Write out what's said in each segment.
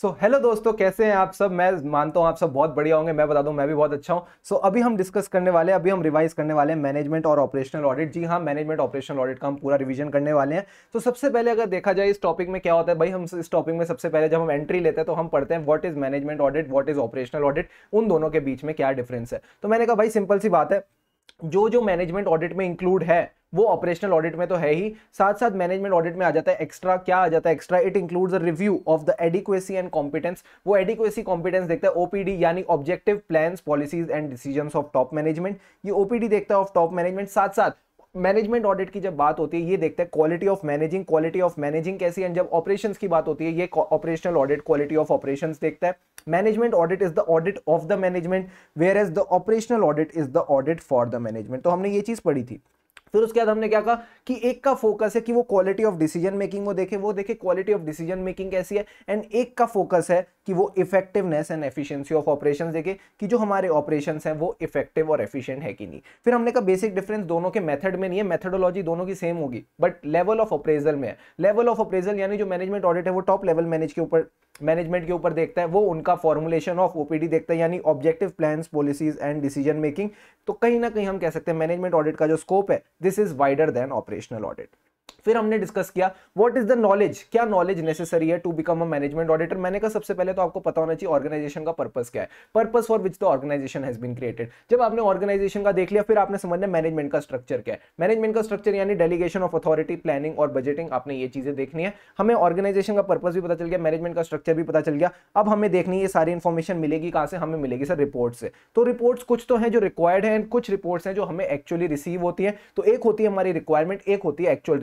सो so, hello दोस्तों कैसे हैं आप सब मैं मानता हूं आप सब बहुत बढ़िया होंगे मैं बता दूं मैं भी बहुत अच्छा हूँ सो so, अभी हम डिस्कस करने वाले हैं अभी हम रिवाइज करने वाले हैं मैनेजमेंट और ऑपरेशनल ऑडिट जी हाँ मैनेजमेंट ऑपरेशनल ऑडिट का हम पूरा रिवीजन करने वाले हैं तो सबसे पहले अगर देखा जाए इस टॉपिक में क्या होता है भाई हम इस टॉपिक में सबसे पहले जब हम एंट्री लेते हैं तो हम पढ़ते हैं what is management audit what is operational audit उन दोनों के बीच में क्या डिफरेंस है तो मैंने कहा भाई सिंपल सी बात है जो जो मैनेजमेंट ऑडिट में इंक्लूड है वो ऑपरेशनल ऑडिट में तो है ही साथ साथ मैनेजमेंट ऑडिट में आ जाता है एक्स्ट्रा क्या आ जाता है extra it includes a review of the adequacy and competence वो एडिक्वेसी कॉम्पिटेंस देखता है ओपीडी यानी objective plans policies and decision of top management ये ओपीडी देखता है ऑफ टॉप मैनेजमेंट साथ साथ मैनेजमेंट ऑडिट की जब बात होती है ये देखते हैं quality of managing quality of managing कैसी एंड जब ऑपरेशन की बात होती है ये operational audit quality of operation देखता है management audit is the audit of the management whereas the operational audit is the audit for the management तो हमने ये चीज पढ़ी थी फिर उसके बाद हमने क्या कहा कि एक का फोकस है कि वो क्वालिटी ऑफ डिसीजन मेकिंग वो देखे वो देखे क्वालिटी ऑफ डिसीजन मेकिंग कैसी है एंड एक का फोकस है कि वो effectiveness and efficiency of operations देखे कि जो हमारे ऑपरेशंस हैं वो इफेक्टिव और एफिशिएंट है कि नहीं फिर हमने कहा बेसिक डिफरेंस दोनों के मेथड में नहीं है मेथडोलॉजी दोनों की सेम होगी बट लेवल ऑफ अप्रेजल में है लेवल ऑफ अप्रेजल यानी जो मैनेजमेंट ऑडिट है वो टॉप लेवल मैनेज के ऊपर मैनेजमेंट के ऊपर देखता है वो उनका फॉर्मुलेशन ऑफ ओपीडी देखता है यानी objective plans policies and decision making तो कहीं ना कहीं हम कह सकते हैं मैनेजमेंट ऑडिट का जो स्कोप है this is wider than operational audit फिर हमने डिस्कस किया व्हाट इज द नॉलेज क्या नॉलेज नेसेसरी है to become a management auditor मैंने कहा सबसे पहले तो आपको पता होना चाहिए ऑर्गेनाइजेशन का पर्पस क्या है purpose for which the organisation has been created जब आपने ऑर्गेनाइजेशन का देख लिया फिर आपने लिया मैनेजमेंट का स्ट्रक्चर क्या है मैनेजमेंट का स्ट्रक्चर यानी डेलीगेशन ऑफ अथॉरिटी प्लानिंग और बजटिंग आपने ये चीजें देखनी है हमें ऑर्गेनाइजेशन का पर्पज भी पता चल गया मैनेजमेंट का स्ट्रक्चर भी पता चल गया अब हमें देखनी है सारी इन्फॉर्मेशन मिलेगी कहाँ से हमें मिलेगी सर रिपोर्ट से तो रिपोर्ट्स कुछ तो है जो रिक्वायर्ड है एंड कुछ रिपोर्ट्स हैं जो हमें एक्चुअली रिसीव होती है तो एक होती है हमारी रिक्वायरमेंट एक होती है एक्चुअल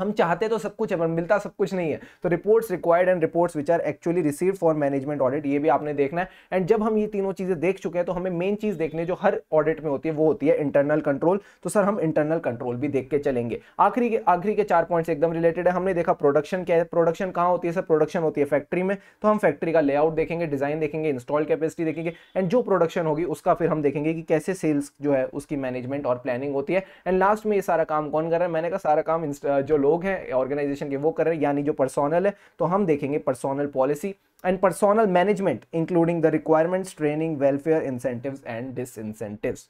हम चाहते तो सब कुछ है पर मिलता सब कुछ नहीं है तो reports required and reports which are actually receive for management audit ये भी आपने देखना है एंड जब हम ये तीनों चीज़ें देख चुके हैं तो हमें मेन चीज़ देखने जो हर ऑडिट में होती है वो होती है इंटरनल कंट्रोल तो सर हम इंटरनल कंट्रोल भी देख के चलेंगे आखिरी के आखिरी के चार पॉइंट्स एकदम रिलेटेड है हमने देखा प्रोडक्शन क्या है प्रोडक्शन कहाँ होती है सर प्रोडक्शन होती है फैक्ट्री में तो हम फैक्ट्री का लेआउट देखेंगे डिज़ाइन देखेंगे इंस्टॉल कैपेसिटी देखेंगे एंड जो प्रोडक्शन होगी उसका फिर हम देखेंगे कि कैसे सेल्स जो है उसकी मैनेजमेंट और प्लानिंग होती है एंड लास्ट में ये सारा काम कौन कर रहा है मैंने कहा सारा काम जो लोग लोग हैं ऑर्गेनाइजेशन के वो कर रहे हैं यानी जो पर्सोनल है तो हम देखेंगे personnel policy and personnel management including the requirements training welfare incentives and डिस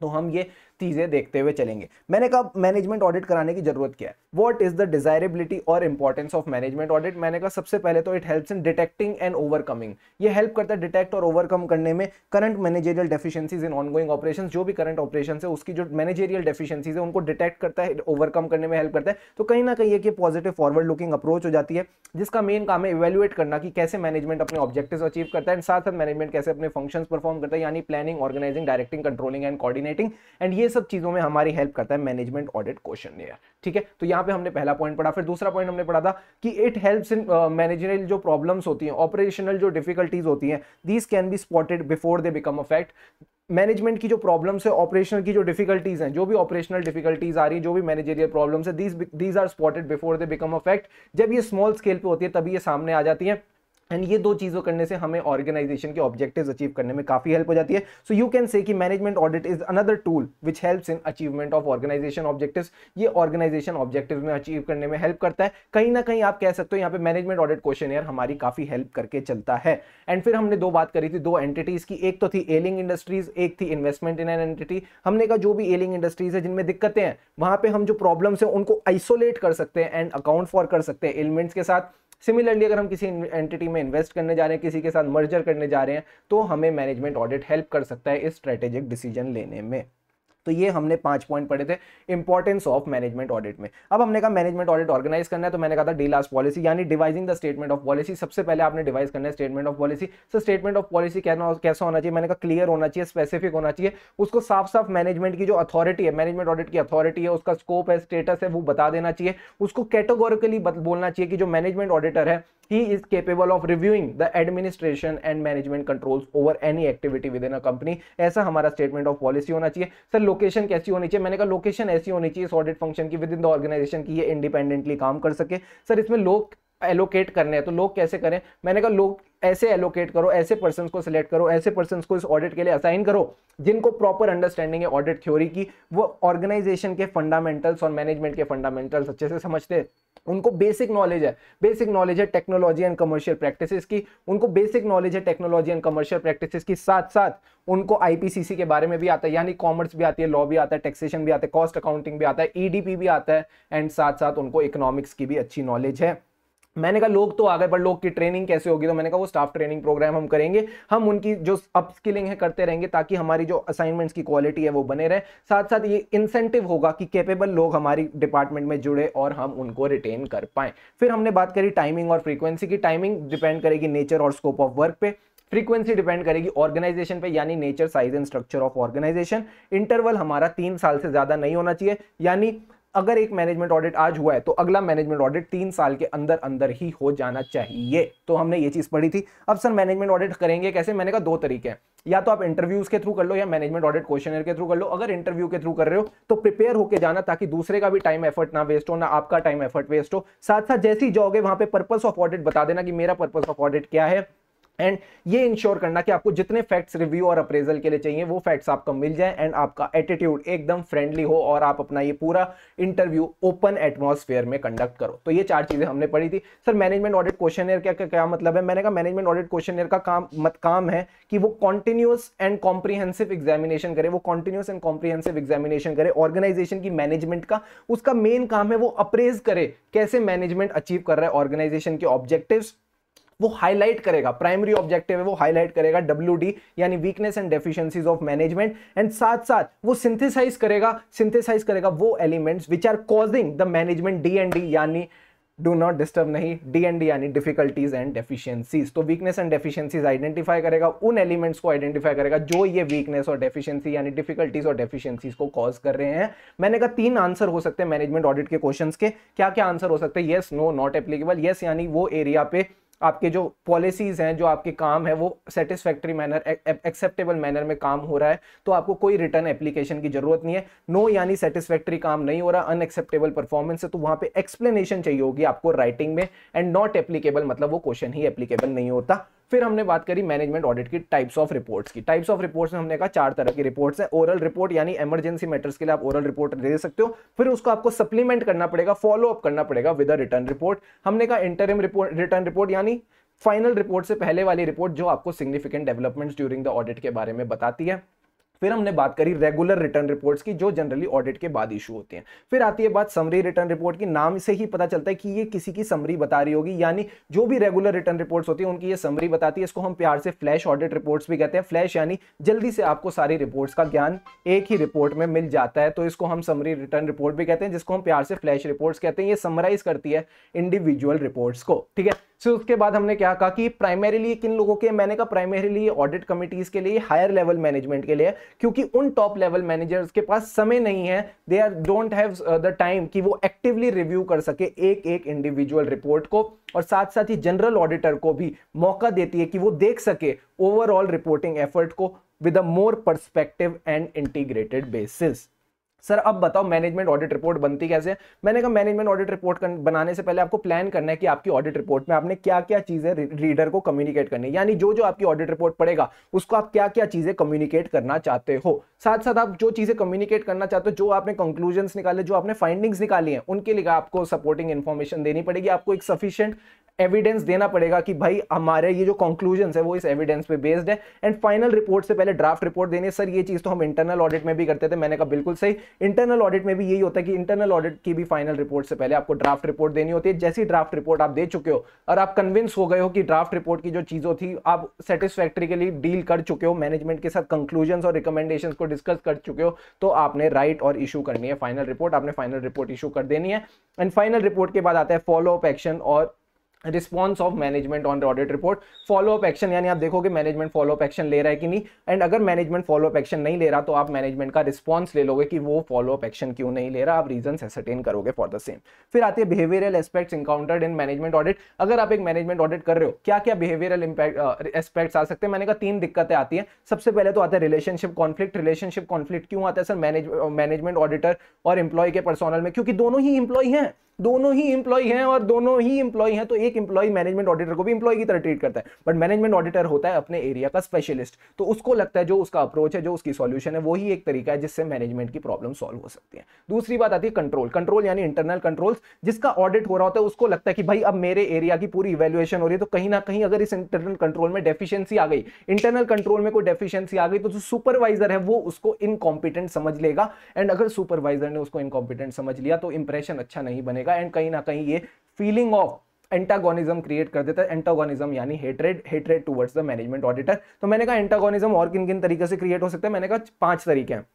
तो हम ये चीज़ें देखते हुए चलेंगे मैंने कहा मैनेजमेंट ऑडिट कराने की जरूरत क्या है वॉट इज़ द डिजायरेबिलिटी और इंपॉर्टेंस ऑफ मैनेजमेंट ऑडिट मैंने कहा सबसे पहले तो it help in detecting and overcoming ये हेल्प करता है डिटेक्ट और ओवरकम करने में current managerial deficiencies in ongoing operation जो भी करंट ऑपरेशन है उसकी जो मैनेजेरियल डेफिशिएंसीज है उनको डिटेक्ट करता है ओवरकम करने में हेल्प करता है तो कहीं ना कहीं एक पॉजिटिव फॉरवर्ड लुकिंग अप्रोच हो जाती है जिसका मेन काम है इवेल्युएट करना कि कैसे मैनेजमेंट अपने ऑब्जेक्टिव अचीव करता है साथ साथ मैनेजमेंट कैसे अपने फंक्शन परफॉर्म करता है यानी planning organising directing controlling and coordinating and ये सब चीज़ों में हमारी हेल्प करता है मैनेजमेंट ऑडिट क्वेश्चन ठीक है तो यहाँ पे हमने पहला पॉइंट पढ़ा फिर दूसरा पॉइंट हमने पढ़ा था कि इट हेल्प्स इन मैनेजरल जो प्रॉब्लम्स होती हैं ऑपरेशनल जो डिफिकल्टीज होती हैं these can be spotted before they become affect management की जो प्रॉब्लम्स है ऑपरेशनल की जो डिफिकल्टीज हैं जो भी ऑपरेशनल डिफिकल्टीज आ रही है जो भी मैनेजरियल प्रॉब्लम्स है these these are spotted before they become affect जब ये स्मॉल स्केल पे होती है तभी ये सामने आ जाती है एंड ये दो चीज़ों करने से हमें ऑर्गेनाइजेशन के ऑब्जेक्टिव्स अचीव करने में काफ़ी हेल्प हो जाती है सो यू कैन से कि management audit is another tool which helps in achievement of organisation objectives ये ऑर्गेनाइजेशन ऑब्जेक्टिव में अचीव करने में हेल्प करता है कहीं ना कहीं आप कह सकते हो यहाँ पे मैनेजमेंट ऑडिट क्वेश्चन हमारी काफ़ी हेल्प करके चलता है एंड फिर हमने दो बात करी थी दो एंटिटीज़ की एक तो थी एलिंग इंडस्ट्रीज एक थी इन्वेस्टमेंट इन एन एंटिटी हमने कहा जो भी एलिंग इंडस्ट्रीज है जिनमें दिक्कतें हैं वहां पर हम जो प्रॉब्लम्स हैं उनको आइसोलेट कर सकते हैं एंड अकाउंट फॉर कर सकते हैं एलिमेंट्स के साथ सिमिलरली अगर हम किसी एंटिटी में इन्वेस्ट करने जा रहे हैं किसी के साथ मर्जर करने जा रहे हैं तो हमें मैनेजमेंट ऑडिट हेल्प कर सकता है इस स्ट्रेटेजिक डिसीजन लेने में तो ये हमने पांच पॉइंट पढ़े थे इंपॉर्टेंस ऑफ मैनेजमेंट ऑडिट में अब हमने कहा मैनेजमेंट ऑडिट ऑर्गेनाइज करना है तो मैंने कहा था डी लास्ट पॉलिसी यानी devising the statement of policy सबसे पहले आपने डिवाइज करना है statement of policy so statement of policy कहना कैसा होना चाहिए मैंने कहा क्लियर होना चाहिए स्पेसिफिक होना चाहिए उसको साफ साफ मैनेजमेंट की जो अथॉरिटी है मैनेजमेंट ऑडिट की अथॉरिटी है उसका स्कोप है स्टेटस है वो बता देना चाहिए उसको कैटेगोरिकली बोलना चाहिए कि जो मैनेजमेंट ऑडिटर है he is capable of reviewing the administration and management controls over any activity within a company ऐसा हमारा स्टेटमेंट ऑफ पॉलिसी होना चाहिए सर लोकेशन कैसी होनी चाहिए मैंने कहा लोकेशन ऐसी होनी चाहिए इस ऑडिट फंक्शन की विद इन द ऑर्गेनाइजेशन की ये इंडिपेंडेंटली काम कर सके सर इसमें लोग एलोकेट करने हैं तो लोग कैसे करें मैंने कहा लोग ऐसे एलोकेट करो ऐसे पर्सन को सिलेक्ट करो ऐसे पर्सन को इस ऑडिट के लिए असाइन करो जिनको प्रॉपर अंडरस्टैंडिंग है ऑडिट थ्योरी की वो ऑर्गेनाइजेशन के फंडामेंटल्स और मैनेजमेंट के फंडामेंटल्स अच्छे से समझते हैं उनको बेसिक नॉलेज है बेसिक नॉलेज है टेक्नोलॉजी एंड कमर्शियल प्रैक्टिसेस की उनको बेसिक नॉलेज है टेक्नोलॉजी एंड कमर्शियल प्रैक्टिसेस की साथ साथ उनको आईपीसीसी के बारे में भी आता है यानी कॉमर्स भी आती है लॉ भी आता है टैक्सेशन भी आता है कॉस्ट अकाउंटिंग भी आता है ईडीपी e भी आता है एंड साथ साथ उनको इकोनॉमिक्स की भी अच्छी नॉलेज है मैंने कहा लोग तो आ गए पर लोग की ट्रेनिंग कैसे होगी तो मैंने कहा वो स्टाफ ट्रेनिंग प्रोग्राम हम करेंगे हम उनकी जो अपस्किलिंग है करते रहेंगे ताकि हमारी जो असाइनमेंट्स की क्वालिटी है वो बने रहे साथ साथ ये इंसेंटिव होगा कि कैपेबल लोग हमारी डिपार्टमेंट में जुड़े और हम उनको रिटेन कर पाएं फिर हमने बात करी टाइमिंग और फ्रीक्वेंसी की टाइमिंग डिपेंड करेगी नेचर और स्कोप ऑफ वर्क पे फ्रीक्वेंसी डिपेंड करेगी ऑर्गेनाइजेशन पे यानी nature size and structure of organisation interval हमारा तीन साल से ज़्यादा नहीं होना चाहिए यानी अगर एक मैनेजमेंट ऑडिट आज हुआ है तो अगला मैनेजमेंट ऑडिट तीन साल के अंदर अंदर ही हो जाना चाहिए तो हमने ये चीज़ पढ़ी थी अब सर मैनेजमेंट ऑडिट करेंगे कैसे मैंने कहा दो तरीके हैं या तो आप इंटरव्यूज के थ्रू कर लो या मैनेजमेंट ऑडिट क्वेश्चन के थ्रू कर लो अगर इंटरव्यू के थ्रू कर रहे हो तो प्रिपेयर होकर जाना ताकि दूसरे का भी टाइम एफर्ट ना वेस्ट हो ना आपका टाइम एफर्ट वेस्ट हो साथ साथ जैसे ही जाओगे वहां पर पर्पज ऑफ ऑडिट बता देना कि मेरा पर्पज ऑफ ऑडिट क्या है एंड ये इंश्योर करना कि आपको जितने फैक्ट्स रिव्यू और अप्रेजल के लिए चाहिए वो फैक्ट्स आपको मिल जाए एंड आपका एटीट्यूड एकदम फ्रेंडली हो और आप अपना ये पूरा इंटरव्यू ओपन एटमोसफेयर में कंडक्ट करो तो ये चार चीज़ें हमने पढ़ी थी सर मैनेजमेंट ऑडिट क्वेश्चन क्या, क्या क्या मतलब है मैंने कहा मैनेजमेंट ऑडिट क्वेश्चन का काम मत काम है कि वो कॉन्टिन्यूस एंड कॉम्प्रीहेंसिव एग्जामिनेशन करे वो कॉन्टिन्यूस एंड कॉम्प्रीहेंसिव एग्जामिनेशन करे ऑर्गेनाइजेशन की मैनेजमेंट का उसका मेन काम है वो अप्रेज करे कैसे मैनेजमेंट अचीव कर रहा है ऑर्गेनाइजेशन के ऑब्जेक्टिव्स वो हाईलाइट करेगा प्राइमरी ऑब्जेक्टिव है वो हाईलाइट करेगा डब्ल्यू यानी weakness and deficiencies of management and साथ साथ वो सिंथेसाइज करेगा सिंथेसाइज करेगा वो elements which are causing the management D and D यानी डू नॉट डिस्टर्ब नहीं डी एंड डी यानी डिफिकल्टीज एंड डेफिशियंसीज तो वीकनेस एंड डेफिशियंसीज आइडेंटिफाई करेगा उन एलिमेंट्स को आइडेंटिफाई करेगा जो ये वीकनेस और डेफिशियंसी यानी डिफिकल्टीज और डेफिशियंसीज को कॉज कर रहे हैं मैंने कहा तीन आंसर हो सकते हैं मैनेजमेंट ऑडिट के क्वेश्चन के क्या क्या आंसर हो सकते हैं yes no not applicable yes यानी वो एरिया पे आपके जो पॉलिसीज़ हैं जो आपके काम है वो सेटिस्फैक्ट्री मैनर एक्सेप्टेबल मैनर में काम हो रहा है तो आपको कोई रिटर्न एप्लीकेशन की ज़रूरत नहीं है नो no, यानी सेटिस्फैक्ट्री काम नहीं हो रहा अनएक्सेप्टेबल परफॉर्मेंस है तो वहां पे एक्सप्लेनेशन चाहिए होगी आपको राइटिंग में एंड नॉट एप्लीकेबल मतलब वो क्वेश्चन ही एप्लीकेबल नहीं होता फिर हमने बात करी मैनेजमेंट ऑडिट की टाइप्स ऑफ रिपोर्ट्स की टाइप्स ऑफ रिपोर्ट्स में हमने कहा चार तरह की रिपोर्ट्स हैं ओरल रिपोर्ट यानी इमरजेंसी मैटर्स के लिए आप ओरल रिपोर्ट दे सकते हो फिर उसको आपको सप्लीमेंट करना पड़ेगा फॉलो अप करना पड़ेगा विद अ रिटर्न रिपोर्ट हमने कहा इंटरम रिपोर्ट रिटर्न रिपोर्ट यानी फाइनल रिपोर्ट से पहले वाली रिपोर्ट जो आपको significant developments during the audit के बारे में बताती है फिर हमने बात करी रेगुलर रिटर्न रिपोर्ट्स की जो जनरली ऑडिट के बाद इशू होते हैं फिर आती है बात समरी रिटर्न रिपोर्ट की नाम से ही पता चलता है कि ये किसी की समरी बता रही होगी यानी जो भी रेगुलर रिटर्न रिपोर्ट्स होती है उनकी ये समरी बताती है इसको हम प्यार से फ्लैश ऑडिट रिपोर्ट्स भी कहते हैं फ्लैश यानी जल्दी से आपको सारी रिपोर्ट्स का ज्ञान एक ही रिपोर्ट में मिल जाता है तो इसको हम समरी रिटर्न रिपोर्ट भी कहते हैं जिसको हम प्यार से फ्लैश रिपोर्ट्स कहते हैं ये समराइज करती है इंडिविजुअल रिपोर्ट्स को ठीक है फिर उसके बाद हमने क्या कहा कि प्राइमरीली किन लोगों के मैंने कहा प्राइमरीली ऑडिट कमिटीज़ के लिए हायर लेवल मैनेजमेंट के लिए क्योंकि उन टॉप लेवल मैनेजर्स के पास समय नहीं है they are don't have the time कि वो एक्टिवली रिव्यू कर सके एक एक इंडिविजुअल रिपोर्ट को और साथ साथ ही जनरल ऑडिटर को भी मौका देती है कि वो देख सके ओवरऑल रिपोर्टिंग एफर्ट को with a more perspective and integrated basis sir अब बताओ मैनेजमेंट ऑडिट रिपोर्ट बनती कैसे मैंने कहा मैनेजमेंट ऑडिट रिपोर्ट बनाने से पहले आपको प्लान करना है कि आपकी ऑडिट रिपोर्ट में आपने क्या क्या चीजें रीडर को कम्युनिकेट करनी है यानी जो जो आपकी ऑडिट रिपोर्ट पड़ेगा उसको आप क्या क्या चीजें कम्युनिकेट करना चाहते हो साथ साथ आप जो चीजें कम्युनिकेट करना चाहते हो जो आपने कंक्लूजन निकाले जो आपने फाइंडिंग्स निकाली है उनके लिए आपको सपोर्टिंग इन्फॉर्मेशन देनी पड़ेगी आपको एक सफिशियंट एविडेंस देना पड़ेगा कि भाई हमारे ये जो कंक्लूजन है वो इस एविडेंस पे बेस्ड है एंड फाइनल रिपोर्ट से पहले ड्राफ्ट रिपोर्ट देनी है सर ये चीज़ तो हम इंटरनल ऑडिट में भी करते थे मैंने कहा बिल्कुल सही इंटरनल ऑडिट में भी यही होता है कि इंटरनल ऑडिट की भी फाइनल रिपोर्ट से पहले आपको ड्राफ्ट रिपोर्ट देनी होती है जैसी ड्राफ्ट रिपोर्ट आप दे चुके हो और आप कन्विंस हो गए हो कि ड्राफ्ट रिपोर्ट की जो चीज़ों थी आप सेटिस्फैक्ट्रिकली डील कर चुके हो मैनेजमेंट के साथ कंक्लूजन और रिकमेंडेशन को डिस्कस कर चुके हो तो आपने राइट और इशू करनी है फाइनल रिपोर्ट आपने फाइनल रिपोर्ट इशू कर देनी है एंड फाइनल रिपोर्ट के बाद आता है फॉलो अप एक्शन और response of management on the audit report follow up action यानी आप देखोगे मैनेजमेंट फॉलो अप एक्शन ले रहा है कि नहीं एंड अगर मैनेजमेंट फॉलो अप एक्शन नहीं ले रहा तो आप मैनेजमेंट का रिस्पॉन्स ले लोगे कि वो फॉलो अप एक्शन क्यों नहीं ले रहा आप रीजन एसरटेन करोगे फॉर द सेम फिर आते हैं behavioural aspects encountered in management audit अगर आप एक मैनेजमेंट ऑडिट कर रहे हो क्या क्या बिहेवियरल इंपैक्ट एस्पेक्ट्स आ सकते हैं मैंने कहा तीन दिक्कतें आती हैं सबसे पहले तो आता है रिलेशनशिप कॉन्फ्लिक्ट रिलेशनशिप कॉन्फ्लिक्ट क्यों आता है सर मैनेजमेंट ऑडिटर और इंप्लॉय के पर्सनल में क्योंकि दोनों ही इंप्लॉय हैं दोनों ही इंप्लॉय हैं और दोनों ही इंप्लॉय हैं तो एक इंप्लॉय मैनेजमेंट ऑडिटर को भी इंप्लॉय की तरह ट्रीट करता है बट मैनेजमेंट ऑडिटर होता है अपने एरिया का स्पेशलिस्ट तो उसको लगता है जो उसका अप्रोच है जो उसकी सॉल्यूशन है वही एक तरीका है जिससे मैनेजमेंट की प्रॉब्लम सॉल्व हो सकती है दूसरी बात आती है कंट्रोल कंट्रोल यानी इंटरनल कंट्रोल जिसका ऑडिट हो रहा होता है उसको लगता है कि भाई अब मेरे एरिया की पूरी इवेल्युएशन हो रही है तो कहीं ना कहीं अगर इस इंटरनल कंट्रोल में डेफिशिएंसी आ गई इंटरनल कंट्रोल में कोई डेफिशिएंसी आ गई तो जो सुपरवाइजर है वो उसको इनकॉम्पिटेंट समझ लेगा एंड अगर सुपरवाइजर ने उसको इनकॉम्पिटेंट समझ लिया तो इंप्रेशन अच्छा नहीं बनेगा जाएगा एंड कहीं ना कहीं ये फीलिंग ऑफ एंटागोनिज्म क्रिएट कर देता है एंटागोनिज्म यानी hatred hatred towards the management auditor तो मैंने कहा एंटागोनिज्म और किन किन तरीके से क्रिएट हो सकता है मैंने कहा पांच तरीके हैं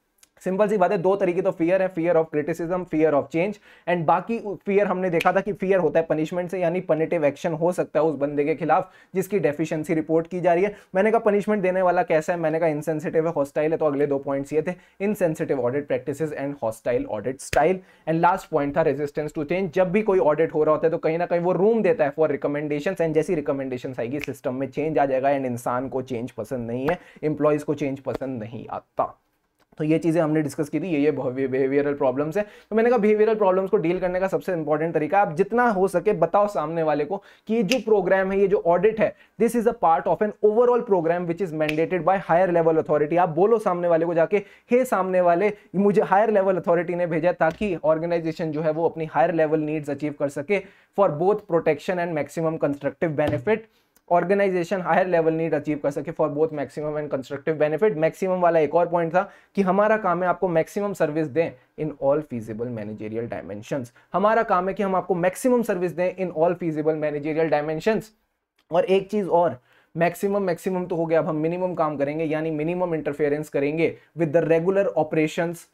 सिंपल सी बात है दो तरीके तो फियर है fear of criticism fear of change and बाकी फियर हमने देखा था कि फियर होता है पनिशमेंट से यानी पनिटिव एक्शन हो सकता है उस बंदे के खिलाफ जिसकी डेफिशिएंसी रिपोर्ट की जा रही है मैंने कहा पनिशमेंट देने वाला कैसा है मैंने कहा इनसेंसिटिव है हॉस्टाइल है तो अगले दो पॉइंट्स ये थे insensitive audit practice and hostile audit style and last point था रेजिस्टेंस टू चेंज जब भी कोई ऑडिट हो रहा होता है तो कहीं ना कहीं वो रूम देता है फॉर रिकमेंडेशन एंड जैसी रिकमेंडेशन आएगी सिस्टम में चेंज आ जाएगा एंड इंसान को चेंज पसंद नहीं है इंप्लॉयज को चेंज पसंद नहीं आता तो ये चीज़ें हमने डिस्कस की थी ये ये बिहेवियरल प्रॉब्लम्स है तो मैंने कहा बिहेवियरल प्रॉब्लम्स को डील करने का सबसे इंपॉर्टेंट तरीका आप जितना हो सके बताओ सामने वाले को कि ये जो प्रोग्राम है ये जो ऑडिट है this is a part of an overall programme which is mandated by higher level authority आप बोलो सामने वाले को जाके हे सामने वाले मुझे हायर लेवल अथॉरिटी ने भेजा ताकि ऑर्गेनाइजेशन जो है वो अपनी हायर लेवल नीड्स अचीव कर सके for both protection and maximum constructive benefit organisation higher level need achieve कर सके for both maximum and constructive benefit maximum वाला एक और पॉइंट था कि हमारा काम है आपको मैक्सिमम सर्विस दें in all feasible managerial dimension हमारा काम है कि हम आपको मैक्सिमम सर्विस दें in all feasible managerial dimension और एक चीज और मैक्सिमम मैक्सिमम तो हो गया अब हम मिनिमम काम करेंगे यानी मिनिमम इंटरफेरेंस करेंगे with the regular operations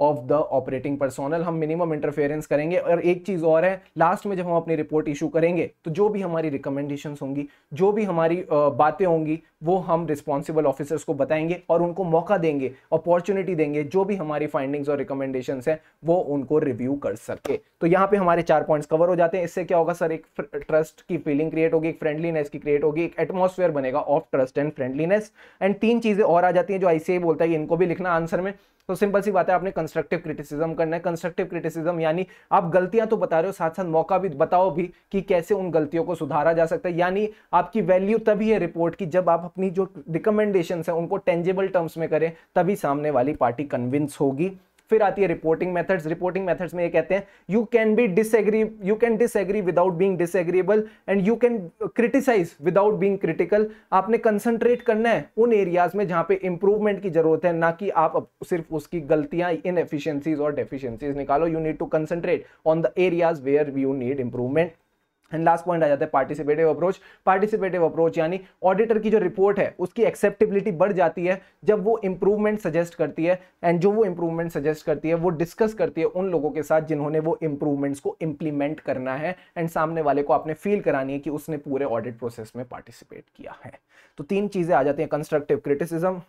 of the operating personnel हम मिनिमम इंटरफेरेंस करेंगे और एक चीज़ और है लास्ट में जब हम अपनी रिपोर्ट इशू करेंगे तो जो भी हमारी रिकमेंडेशंस होंगी जो भी हमारी बातें होंगी वो हम रिस्पॉन्सिबल ऑफिसर्स को बताएंगे और उनको मौका देंगे अपॉर्चुनिटी देंगे जो भी हमारी फाइंडिंग्स और रिकमेंडेशन है वो उनको रिव्यू कर सके तो यहाँ पे हमारे चार पॉइंट्स कवर हो जाते हैं इससे क्या होगा सर एक ट्रस्ट की फीलिंग क्रिएट होगी एक फ्रेंडलीनेस की क्रिएट होगी एक एटमोसफेयर बनेगा of trust and friendliness and तीन चीज़ें और आ जाती हैं जो आईसीआई बोलता है इनको भी लिखना आंसर में तो सिंपल सी बात है आपने कंस्ट्रक्टिव क्रिटिसिज्म करना है कंस्ट्रक्टिव क्रिटिसिज्म यानी आप गलतियां तो बता रहे हो साथ साथ मौका भी बताओ भी कि कैसे उन गलतियों को सुधारा जा सकता है यानी आपकी वैल्यू तभी है रिपोर्ट की जब आप अपनी जो रिकमेंडेशन है उनको टेंजेबल टर्म्स में करें तभी सामने वाली पार्टी कन्विंस होगी फिर आती है रिपोर्टिंग मेथड्स रिपोर्टिंग मेथड्स में ये कहते हैं you can be disagree you can disagree without being disagreeable and you can criticise without being critical आपने कंसंट्रेट करना है उन एरियाज में जहां पे इंप्रूवमेंट की जरूरत है ना कि आप सिर्फ उसकी गलतियां इन और डेफिशिएंसीज निकालो you need to concentrate on the areas where you need improvement and last point आ जाता है पार्टिसिपेटिव अप्रोच पार्टिसिपेटिव अप्रोच यानी ऑडिटर की जो रिपोर्ट है उसकी एक्सेप्टेबिलिटी बढ़ जाती है जब वो इंप्रूवमेंट सजेस्ट करती है एंड जो वो इंप्रूवमेंट सजेस्ट करती है वो डिस्कस करती है उन लोगों के साथ जिन्होंने वो इंप्रूवमेंट्स को इम्प्लीमेंट करना है एंड सामने वाले को आपने फील करानी है कि उसने पूरे ऑडिट प्रोसेस में पार्टिसिपेट किया है तो तीन चीज़ें आ जाती हैं कंस्ट्रक्टिव क्रिटिसिज्म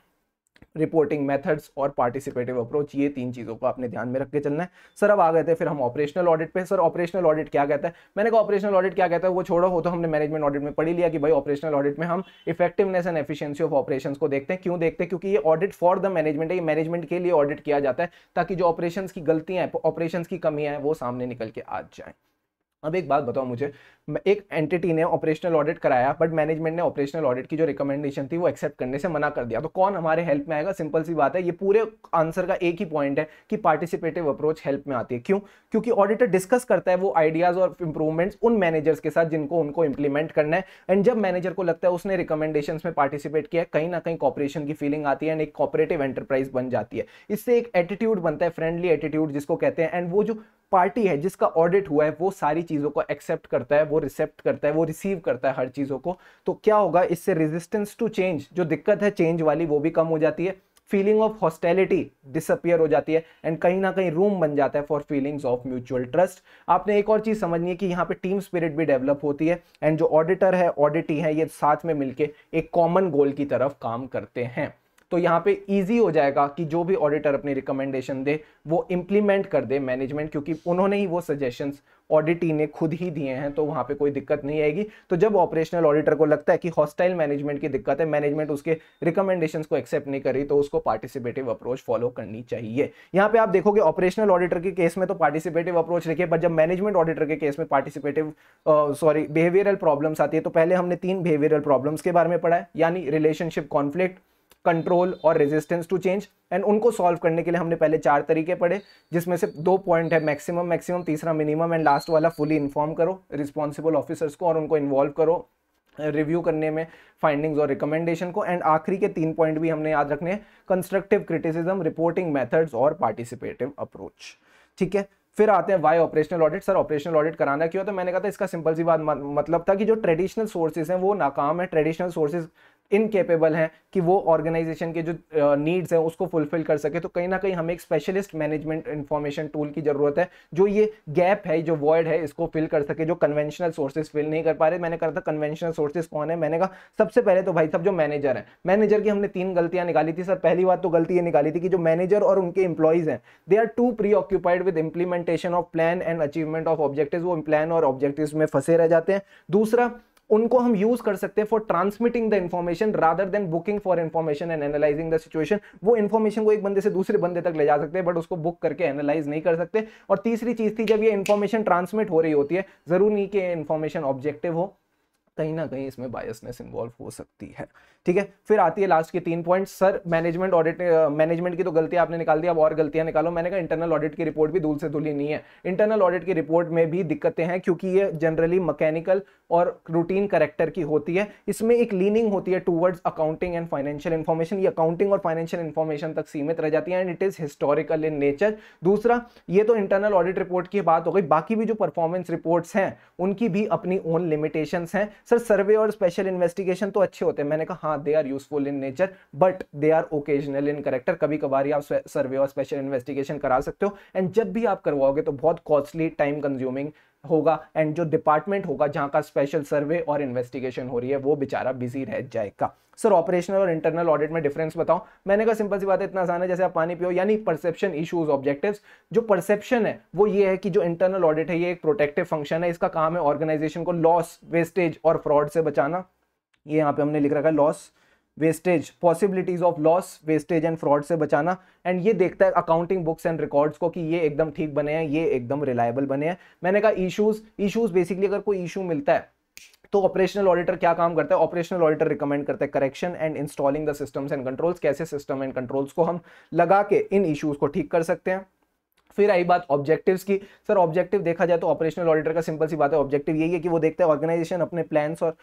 रिपोर्टिंग मेथड्स और पार्टिसिपेटिव अप्रोच ये तीन चीज़ों को आपने ध्यान में रख के चलना है सर अब आ गए थे फिर हम ऑपरेशनल ऑडिट पे सर ऑपरेशनल ऑडिट क्या कहता है मैंने कहा ऑपरेशनल ऑडिट क्या कहता है वो छोड़ो हो तो हमने मैनेजमेंट ऑडिट में पढ़ी लिया कि भाई ऑपरेशनल ऑडिट में हम effectiveness and efficiency of operation को देखते हैं क्यों देखते हैं क्योंकि ये ऑडिट फॉर द मैनेजमेंट है ये मैनेजमेंट के लिए ऑडिट किया जाता है ताकि जो ऑपरेशन की गलतियां हैं ऑपरेशन की कमियाँ हैं वो सामने निकल के आ जाएँ अब एक बात बताओ मुझे एक एंटिटी ने ऑपरेशनल ऑडिट कराया बट मैनेजमेंट ने ऑपरेशनल ऑडिट की जो रिकमेंडेशन थी वो एक्सेप्ट करने से मना कर दिया तो कौन हमारे हेल्प में आएगा सिंपल सी बात है ये पूरे आंसर का एक ही पॉइंट है कि पार्टिसिपेटिव अप्रोच हेल्प में आती है क्यों क्योंकि ऑडिटर डिस्कस करता है वो आइडियाज और इंप्रूवमेंट्स उन मैनेजर्स के साथ जिनको उनको इंप्लीमेंट करना है एंड जब मैनेजर को लगता है उसने रिकमेंडेशन में पार्टिसिपेट किया कहीं ना कहीं कॉपरेशन की फीलिंग आती है एंड एक कॉपरेटिव एंटरप्राइज बन जाती है इससे एक एटीट्यूड बनता है फ्रेंडली एटीट्यूड जिसको कहते हैं एंड वो जो पार्टी है जिसका ऑडिट हुआ है वो सारी चीज़ों को एक्सेप्ट करता है वो रिसेप्ट करता है वो रिसीव करता है हर चीज़ों को तो क्या होगा इससे रेजिस्टेंस टू चेंज जो दिक्कत है चेंज वाली वो भी कम हो जाती है फीलिंग ऑफ हॉस्टेलिटी डिसअपियर हो जाती है एंड कहीं ना कहीं रूम बन जाता है for feelings of mutual trust आपने एक और चीज़ समझनी है कि यहाँ पे टीम स्पिरिट भी डेवलप होती है एंड जो ऑडिटर है ऑडिटी है ये साथ में मिलके एक कॉमन गोल की तरफ काम करते हैं तो यहाँ पे इजी हो जाएगा कि जो भी ऑडिटर अपनी रिकमेंडेशन दे वो इम्प्लीमेंट कर दे मैनेजमेंट क्योंकि उन्होंने ही वो सजेशंस ऑडिटी ने खुद ही दिए हैं तो वहाँ पे कोई दिक्कत नहीं आएगी तो जब ऑपरेशनल ऑडिटर को लगता है कि हॉस्टाइल मैनेजमेंट की दिक्कत है मैनेजमेंट उसके रिकमेंडेशन को एक्सेप्ट नहीं कर रही तो उसको पार्टिसिपेटिव अप्रोच फॉलो करनी चाहिए यहाँ पे आप देखोगे ऑपरेशनल ऑडिटर के केस में तो पार्टिसिपेटिव अप्रोच रखिए बट जब मैनेजमेंट ऑडिटर के केस में पार्टिसिपेटिव सॉरी बिहेवियरल प्रॉब्लम्स आती है तो पहले हमने तीन बिहेवियरल प्रॉब्लम्स के बारे में पढ़ा है यानी रिलेशनशिप कॉन्फ्लिक्ट कंट्रोल और रेजिस्टेंस टू चेंज एंड उनको सॉल्व करने के लिए हमने पहले चार तरीके पढ़े जिसमें से दो पॉइंट है मैक्सिमम मैक्सिमम तीसरा मिनिमम एंड लास्ट वाला फुली इन्फॉर्म करो रिस्पॉन्सिबल ऑफिसर्स को और उनको इन्वॉल्व करो रिव्यू करने में फाइंडिंग्स और रिकमेंडेशन को एंड आखिरी के तीन पॉइंट भी हमने याद रखने हैं कंस्ट्रक्टिव क्रिटिसिज्म रिपोर्टिंग मेथड्स और पार्टिसिपेटिव अप्रोच ठीक है फिर आते हैं why operational audit sir operational audit कराना क्यों तो मैंने कहा था इसका सिंपल सी बात मतलब था कि जो ट्रेडिशनल सोर्सेज हैं वो नाकाम है ट्रेडिशनल सोर्सेज इनकेपेबल हैं कि वो ऑर्गेनाइजेशन के जो नीड्स हैं उसको फुलफिल कर सके तो कहीं ना कहीं हमें एक स्पेशलिस्ट मैनेजमेंट इन्फॉर्मेशन टूल की ज़रूरत है जो ये गैप है जो वॉइड है इसको फिल कर सके जो कन्वेंशनल सोर्सेज फिल नहीं कर पा रहे मैंने कहा था कन्वेंशनल सोर्सेज कौन है मैंने कहा सबसे पहले तो भाई साहब जो मैनेजर है मैनेजर की हमने तीन गलतियां निकाली थी सर पहली बात तो गलती ये निकाली थी कि जो मैनेजर और उनके इंप्लॉयज हैं they are too preoccupied with implementation of plan and achievement of objective वो प्लान और ऑब्जेक्टिव में फंसे रह जाते हैं दूसरा उनको हम यूज कर सकते हैं for transmitting the information rather than booking for information and analysing the situation वो इन्फॉर्मेशन को एक बंदे से दूसरे बंदे तक ले जा सकते हैं बट उसको बुक करके एनालाइज नहीं कर सकते और तीसरी चीज थी जब ये इन्फॉर्मेशन ट्रांसमिट हो रही होती है जरूरी नहीं कि इन्फॉर्मेशन ऑब्जेक्टिव हो कहीं ना कहीं इसमें बायसनेस इन्वॉल्व हो सकती है ठीक है फिर आती है लास्ट के तीन point sir management audit management की तो गलती आपने निकाल दी अब और गलतियां निकालो मैंने कहा इंटरनल ऑडिट की रिपोर्ट भी धूल से धुली नहीं है इंटरनल ऑडिट की रिपोर्ट में भी दिक्कतें हैं क्योंकि ये जनरली मैकेनिकल और रूटीन करेक्टर की होती है इसमें एक लीनिंग होती है towards accounting and financial information ये अकाउंटिंग और फाइनेंशियल इन्फॉर्मेशन तक सीमित रह जाती है and it is historical in nature दूसरा ये तो इंटरनल ऑडिट रिपोर्ट की बात हो गई बाकी भी जो परफॉर्मेंस रिपोर्ट्स हैं उनकी भी अपनी ओन लिमिटेशंस हैं सर सर्वे और स्पेशल इन्वेस्टिगेशन तो अच्छे होते हैं मैंने कहा हाँ हाँ they are useful in nature but they are occasional in character कभी कभार ही आप सर्वे और स्पेशल इन्वेस्टिगेशन करा सकते हो एंड जब भी आप करवाओगे तो बहुत कॉस्टली टाइम कंज्यूमिंग होगा एंड जो डिपार्टमेंट होगा जहाँ का स्पेशल सर्वे और इन्वेस्टिगेशन हो रही है वो बेचारा बिजी रह जाएगा सर ऑपरेशनल और इंटरनल ऑडिट में डिफरेंस बताऊं मैंने कहा सिंपल सी बात है इतना आसान है जैसे आप पानी पियो यानी परसेप्शन इश्यूज ऑब्जेक्टिव्स जो परसेप्शन है वो ये है कि जो इंटरनल ऑडिट है ये एक प्रोटेक्टिव फंक्शन है इसका काम है ऑर्गेनाइजेशन को लॉस वेस्टेज और फ्रॉड से बचाना ये यहाँ पे हमने लिख रखा है loss wastage possibilities of loss wastage and fraud से बचाना एंड ये देखता है अकाउंटिंग बुक्स एंड रिकॉर्ड्स को कि ये एकदम ठीक बने हैं ये एकदम रिलायबल बने हैं मैंने कहा इशूज इशूज बेसिकली अगर कोई इशू मिलता है तो ऑपरेशनल ऑडिटर क्या काम करता है ऑपरेशनल ऑडिटर रिकमेंड करता है correction and installing the systems and controls कैसे सिस्टम एंड कंट्रोल्स को हम लगा के इन इश्यूज को ठीक कर सकते हैं फिर आई बात ऑब्जेक्टिव्स की सर ऑब्जेक्टिव देखा जाए तो ऑपरेशनल ऑडिटर का सिंपल सी बात है ऑब्जेक्टिव यही है कि वो देखता है ऑर्गेनाइजेशन अपने प्लान्स और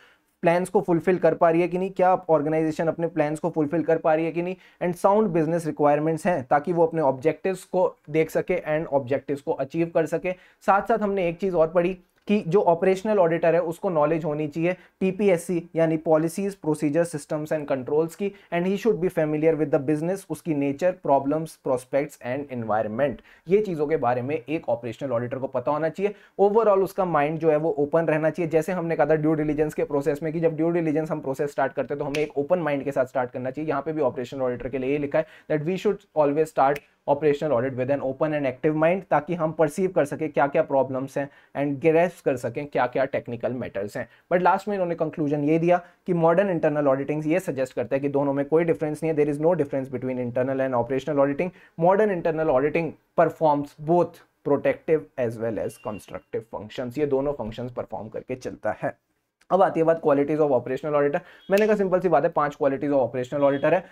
प्लान्स को फुलफिल कर पा रही है कि नहीं क्या ऑर्गेनाइजेशन अपने प्लान्स को फुलफिल कर पा रही है कि नहीं एंड साउंड बिजनेस रिक्वायरमेंट्स हैं ताकि वो अपने ऑब्जेक्टिव्स को देख सके एंड ऑब्जेक्टिव्स को अचीव कर सके साथ साथ हमने एक चीज़ और पढ़ी कि जो ऑपरेशनल ऑडिटर है उसको नॉलेज होनी चाहिए पीपीएससी यानी policies procedure systems and controls की and he should be familiar with the business उसकी nature problems prospects and environment ये चीज़ों के बारे में एक ऑपरेशनल ऑडिटर को पता होना चाहिए ओवरऑल उसका माइंड जो है वो ओपन रहना चाहिए जैसे हमने कहा था ड्यू डिलीजेंस के प्रोसेस में कि जब ड्यू डिलीजेंस हम प्रोसेस स्टार्ट करते हैं तो हमें एक ओपन माइंड के साथ स्टार्ट करना चाहिए यहाँ पे भी ऑपरेशन ऑडिटर के लिए ये लिखा है that we should always start operational audit with an open and active mind ताकि हम परसीव कर सकें क्या क्या प्रॉब्लम्स हैं एंड ग्रेस कर सकें क्या क्या टेक्निकल मैटर्स हैं बट लास्ट में इन्होंने कंक्लूजन ये दिया कि मॉडर्न इंटरनल ऑडिटिंग ये सजेस्ट करता है कि दोनों में कोई डिफरेंस नहीं है there is no difference between internal and operational auditing modern internal auditing performs both protective as well as constructive functions ये दोनों फंक्शंस परफॉर्म करके चलता है अब आती है बात क्वालिटीज ऑफ ऑपरेशनल ऑडिटर मैंने कहा सिंपल सी बात है पांच क्वालिटीज ऑफ ऑपरेशनल ऑडिटर है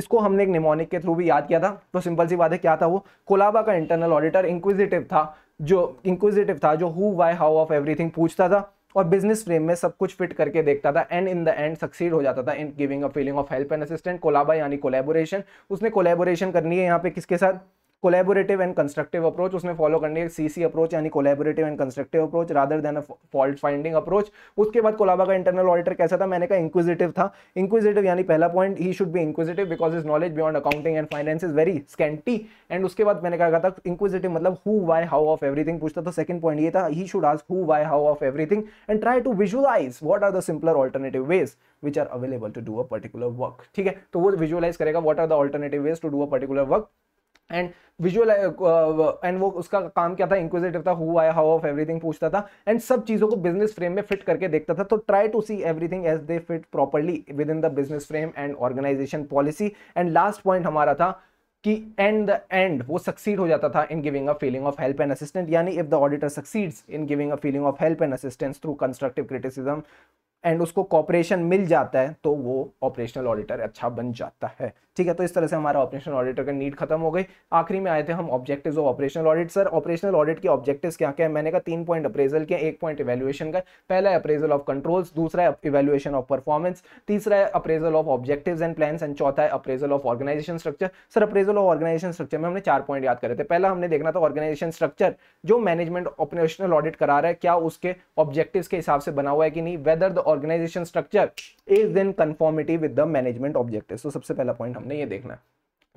इसको हमने एक निमोनिक के थ्रू भी याद किया था तो सिंपल सी बात है क्या था वो कोलाबा का इंटरनल ऑडिटर इंक्विजिटिव था जो इंक्विजिटिव था जो who why how of everything पूछता था और बिजनेस फ्रेम में सब कुछ फिट करके देखता था and in the end succeed हो जाता था in giving a feeling of help and assistant कोलाबा यानी कोलेबोरेशन उसने कोलेबोरेशन करनी है यहाँ पे किसके साथ कोलेबोरेटिव एंड कंस्ट्रक्टिव अप्रोच उसमें फॉलो करनी है सीसी अप्रोच यानी collaborative and constructive approach rather than fault finding approach उसके बाद कोलाबा का इंटरनल ऑडिटर कैसा था मैंने कहा इंक्विजिटिव था इंक्विजिटिव यानी पहला point he should B inquisitive because is knowledge beyond accounting and finance is very scanty and उसके बाद मैंने कहा था इंक्विजिटिव मतलब who why how of everything पूछता था सेकंड पॉइंट ये था ही शुड आज who why how of everything and try to visualise what are the simpler alternative ways which are available to do a particular work ठीक है तो वो visualise करेगा what are the alternative ways to do a particular work and visual and वो उसका काम क्या था इंक्विजिटिव था हु आया हाउ ऑफ एवरीथिंग पूछता था एंड सब चीज़ों को बिजनेस फ्रेम में फिट करके देखता था तो try to see everything as they fit properly within the business frame and organisation policy and last point हमारा था कि एंड द एंड वो सक्सीड हो जाता था in giving a feeling of help and assistant यानी if the auditor succeeds in giving a feeling of help and assistance through constructive criticism and उसको cooperation मिल जाता है तो वो ऑपरेशनल ऑडिटर अच्छा बन जाता है ठीक है तो इस तरह से हमारा ऑपरेशनल ऑडिटर का नीड खत्म हो गई आखिरी में आए थे हम objectives of operational audit sir operational audit के ऑब्जेक्टिव्स क्या क्या है मैंने कहा तीन पॉइंट अप्रेजल के एक पॉइंट इवेल्युएशन का पहला अप्रेजल ऑफ कंट्रोल्स दूसरा है इवेल्युएशन ऑफ परफॉर्मेंस तीसरा है appraisal of objective and plan and चौथा है appraisal of organisation structure sir appraisal of organisation structure में हमने चार पॉइंट याद करे थे पहला हमने देखना था ऑर्गेनाइजेशन स्ट्रक्चर जो मैनेजमेंट ऑपरेशनल ऑडिट करा रहा है क्या उसके ऑब्जेक्टिव के हिसाब से बना हुआ है कि नहीं whether the organisation structure is in conformity with the management objective सबसे पहला पॉइंट हमने हमने ये देखना है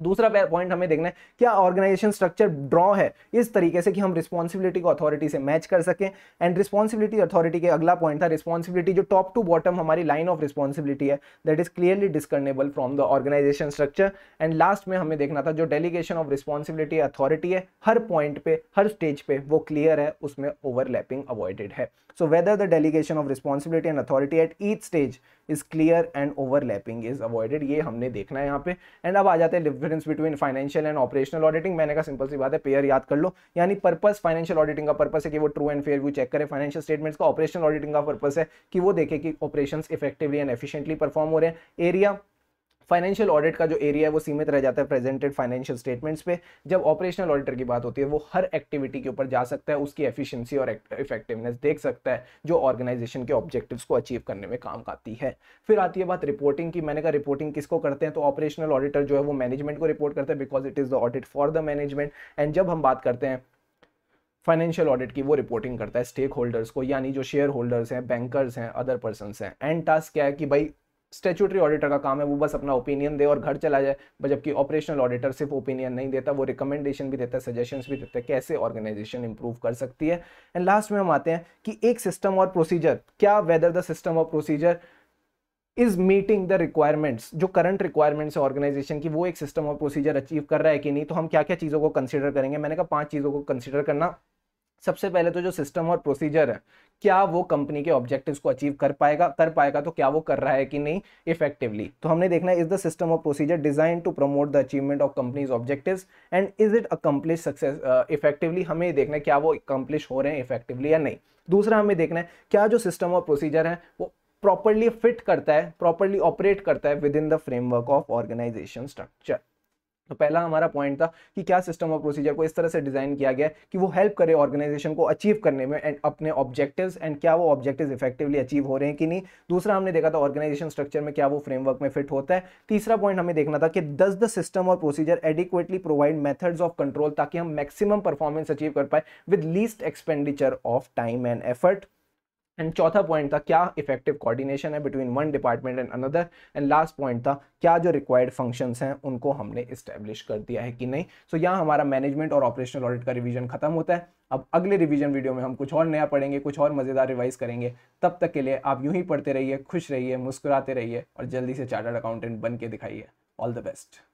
दूसरा पॉइंट हमें देखना है क्या ऑर्गेनाइजेशन स्ट्रक्चर ड्रॉ है इस तरीके से कि हम रिस्पॉन्सिबिलिटी को अथॉरिटी से मैच कर सकें एंड रिस्पॉन्सिबिलिटी अथॉरिटी के अगला पॉइंट था रिस्पॉन्सिबिलिटी जो टॉप टू बॉटम हमारी लाइन ऑफ रिस्पॉन्सिबिलिटी है that is clearly discernible from the organisation structure and last में हमें देखना था जो डेलीगेशन ऑफ रिस्पॉन्सिबिलिटी अथॉरिटी है हर पॉइंट पे हर स्टेज पे वो क्लियर है उसमें ओवरलैपिंग अवॉइडेड है so whether the delegation of responsibility and authority at each stage is clear and overlapping is avoided ये हमने देखना है यहाँ पे एंड अब आ जाते हैं difference between financial and operational auditing मैंने कहा सिंपल सी बात है पेयर याद कर लो यानी पर्पस फाइनेंशियल ऑडिटिंग का पर्पस है कि वो true and fair view check करें फाइनेंशियल स्टेटमेंट्स का ऑपरेशनल ऑडिटिंग का पर्पस है कि वो देखे कि operation effectively and efficiently perform हो रहे हैं एरिया फाइनेंशियल ऑडिट का जो एरिया है वो सीमित रह जाता है प्रेजेंटेड फाइनेंशियल स्टेटमेंट्स पे जब ऑपरेशनल ऑडिटर की बात होती है वो हर एक्टिविटी के ऊपर जा सकता है उसकी एफिशिएंसी और इफेक्टिवनेस देख सकता है जो ऑर्गेनाइजेशन के ऑब्जेक्टिव्स को अचीव करने में काम आती है फिर आती है बात रिपोर्टिंग की मैंने कहा रिपोर्टिंग किसको करते हैं तो ऑपरेशनल ऑडिटर जो है वो मैनेजमेंट को रिपोर्ट करते हैं because it is the audit for the management and जब हम बात करते हैं फाइनेंशियल ऑडिट की वो रिपोर्टिंग करता है स्टेक होल्डर्स को यानी जो शेयर होल्डर्स हैं बैंकर्स हैं अदर पर्सनस हैं एंड टास्क क्या है कि भाई स्टेचुटरी ऑडिटर का काम है वो बस अपना ओपिनियन दे और घर चला जाए जबकि ऑपरेशनल ऑडिटर सिर्फ ओपिनियन नहीं देता वो रिकमेंडेशन भी देता है सजेशन भी देता है कैसे ऑर्गेनाइजेशन इंप्रूव कर सकती है एंड लास्ट में हम आते हैं कि एक सिस्टम और प्रोसीजर क्या वेदर द सिस्टम और procedure is meeting the requirements जो करंट रिक्वायरमेंट्स है ऑर्गेनाइजेशन की वो एक सिस्टम और प्रोसीजर अचीव कर रहा है कि नहीं तो हम क्या क्या चीज़ों को कंसिडर करेंगे मैंने कहा पांच चीज़ों को कंसिडर करना सबसे पहले तो जो सिस्टम और प्रोसीजर है क्या वो कंपनी के ऑब्जेक्टिव्स को अचीव कर पाएगा कर पाएगा तो क्या वो कर रहा है कि नहीं इफेक्टिवली तो हमने देखना is the system of procedure design to promote the achievement of company's objectives and is it accomplish success effectively हमें देखना है क्या वो अकम्प्लिश हो रहे हैं इफेक्टिवली या नहीं दूसरा हमें देखना है क्या जो सिस्टम और प्रोसीजर है वो प्रॉपरली फिट करता है प्रॉपरली ऑपरेट करता है within the framework of organisation structure तो पहला हमारा पॉइंट था कि क्या सिस्टम ऑफ प्रोसीजर को इस तरह से डिज़ाइन किया गया कि वो हेल्प करे ऑर्गेनाइजेशन को अचीव करने में एंड अपने ऑब्जेक्टिव्स एंड क्या वो ऑब्जेक्टिव्स इफेक्टिवली अचीव हो रहे हैं कि नहीं दूसरा हमने देखा था ऑर्गेनाइजेशन स्ट्रक्चर में क्या वो फ्रेमवर्क में फिट होता है तीसरा पॉइंट हमें देखना था कि दस द सिस्टम और procedure adequately provide methods of control ताकि हम मैक्सिमम परफॉर्मेंस अचीव कर पाए with least expenditure of time and effort and चौथा पॉइंट था क्या इफेक्टिव कोऑर्डिनेशन है between one department and another and last point था क्या जो रिक्वायर्ड फंक्शंस हैं उनको हमने इस्टेब्लिश कर दिया है कि नहीं सो so, यहाँ हमारा मैनेजमेंट और ऑपरेशनल ऑडिट का रिवीजन खत्म होता है अब अगले रिवीजन वीडियो में हम कुछ और नया पढ़ेंगे कुछ और मज़ेदार रिवाइज करेंगे तब तक के लिए आप यूँ ही पढ़ते रहिए खुश रहिए मुस्कुराते रहिए और जल्दी से चार्टर्ड अकाउंटेंट बन के दिखाइए ऑल द बेस्ट